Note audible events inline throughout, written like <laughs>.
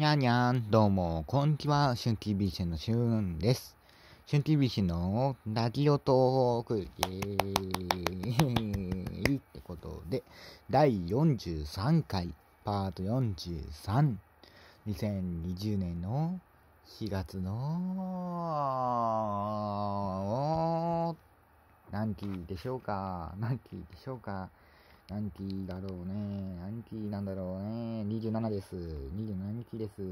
にゃんにゃん、どうも、こんにちは、春季 b ンのしゅんです。春季 b ンのラジオトーク、イーイってことで、第43回、パート43、2020年の4月の、何期でしょうか何期でしょうか何期だろうね何期なんだろうね27です。27日です。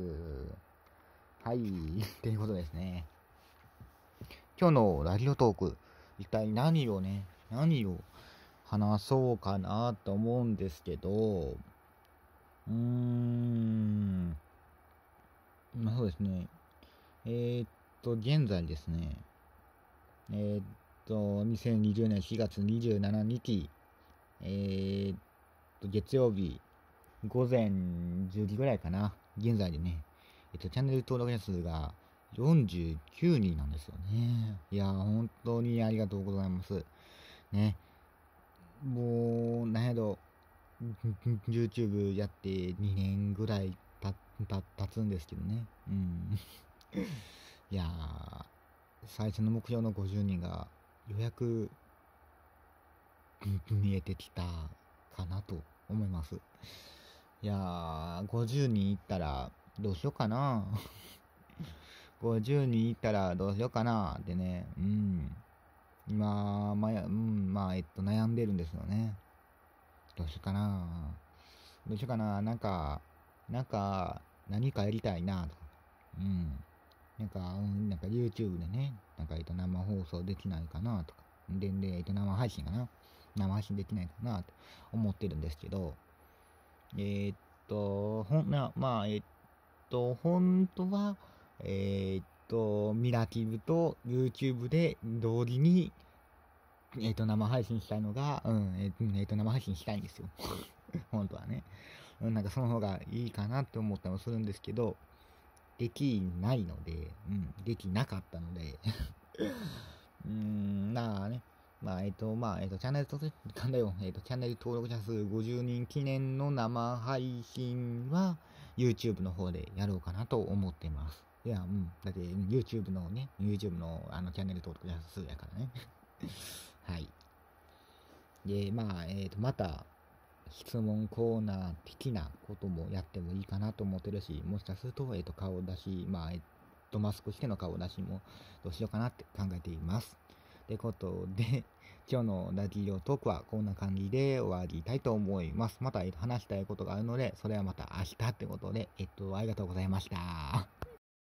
はい。<laughs> ということですね。今日のラジオトーク、一体何をね、何を話そうかなと思うんですけど、うーん、まあそうですね。えー、っと、現在ですね。えー、っと、2020年4月27日、えー、っと、月曜日午前10時ぐらいかな、現在でね、えっと、チャンネル登録者数が49人なんですよね。いや本当にありがとうございます。ね。もう、なんやろ、YouTube やって2年ぐらいた、た、経つんですけどね。うん。<laughs> いや最初の目標の50人が、ようやく、見えてきたかなと思います。いやー、50人いったらどうしようかな。50 <laughs> 人いったらどうしようかなってね、うん。今、まあ、うん、まあ、えっと、悩んでるんですよね。どうしようかな。どうしようかな。なんか、なんか、何かやりたいな、とか。うん。なんか、うん、なんか YouTube でね、なんか、えっと、生放送できないかな、とか。で、で、えっと、生配信かな。生配信できないかな、と思ってるんですけど、えー、っと、ほんな、まあ、えー、っと、本当は、えー、っと、ミラティブと YouTube で同時に、えっと、生配信したいのが、うん、えっと、生配信したいんですよ。<laughs> 本当はね。なんかその方がいいかなって思ったりもするんですけど、できないので、うん、できなかったので <laughs> うーん、まあね、まあ、えっ、と、まあ、えっ、と、チャンネル登録、なんだよ、えっ、と、チャンネル登録者数50人記念の生配信は、YouTube の方でやろうかなと思ってます。いや、うん。だって、YouTube のね、YouTube の、あの、チャンネル登録者数やからね。<laughs> はい。で、まあ、えっ、ー、と、また、質問コーナー的なこともやってもいいかなと思ってるし、もしかすると、えっ、ー、と、顔出し、まあ、えっ、と、マスクしての顔出しもどうしようかなって考えています。ってことで、<laughs> 今日のラジオトークはこんな感じで終わりたいと思います。また、話したいことがあるので、それはまた明日ってことで、えっと、ありがとうございました。